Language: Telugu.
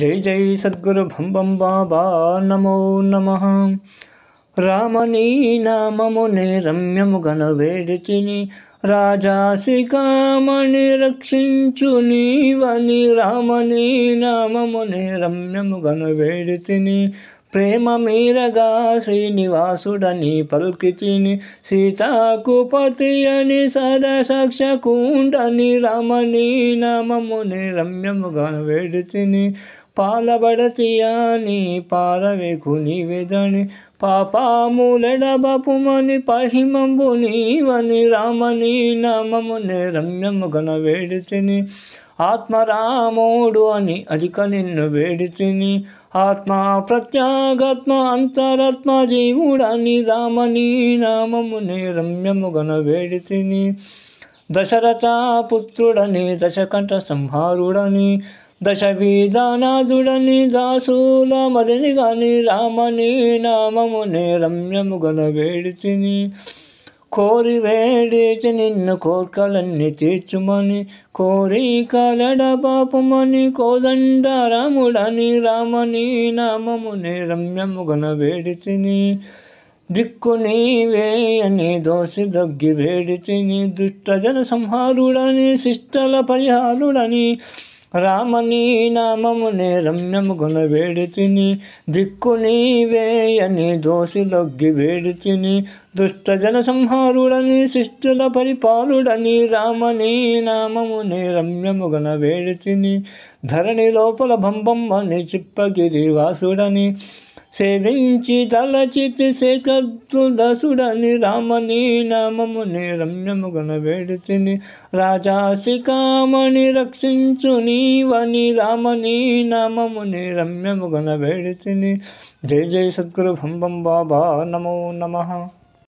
జై జై సద్గురు భంబం బాబా నమో నమ రామనీ నామమునే రమ్యము గనవేడిచిని రాజాసికామణి రక్షించు నీవని రామనీ నామమునే రమ్యము గనవేడిచిని ప్రేమ మీరగా శ్రీనివాసుడని పల్కితిని సీతాకుపతి అని సరసాక్షకుండని రమణీ నామముని రమ్యముగా వేడితిని పాలబడతీయాని పారవేకుని వెదని పాపాములెడబపుమని పహిమంబు నీవని రామని నామముని రమ్యముగన వేడితిని ఆత్మరామోడు అని అధిక నిన్ను వేడితిని ఆత్మ ప్రత్యాగాత్మ అంతరాత్మ జీవుడని రామని నామముని వేడి వేడితిని దశరథ పుత్రుడని దశకంఠ సంహారుడని దశవీధానాథుడని దాసుల మదని గాని రామని నామమునే రమ్యము గల వేడితిని కోరి వేడిచి నిన్ను కోర్కలన్నీ తీర్చుమని కోరి కలడ పాపమని కోదండ రాముడని రామని నామమునే రమ్యము గల వేడితిని దిక్కు నీవే అని దోసి దగ్గి వేడితిని దుష్టజన సంహారుడని శిష్టల పరిహారుడని రామని రమ్యము గుణ వేడి తిని దిక్కు నీవేయని దోసిలొగ్గి వేడి తిని దుష్టజన సంహారుడని శిష్యుల పరిపాలుడని రామని రమ్యము గుణ వేడి తిని ధరణి లోపల బంబమ్మని చిప్పగిరి వాసుడని సేవించి తలచితి సేకత్తు దసుడని రామని నామముని రమ్యముగన వేడితిని రాజాసికామణి రక్షించు నీవని రామని నామముని రమ్యముగన వేడితిని జయ జయ సద్గురు భం బాబా నమో నమ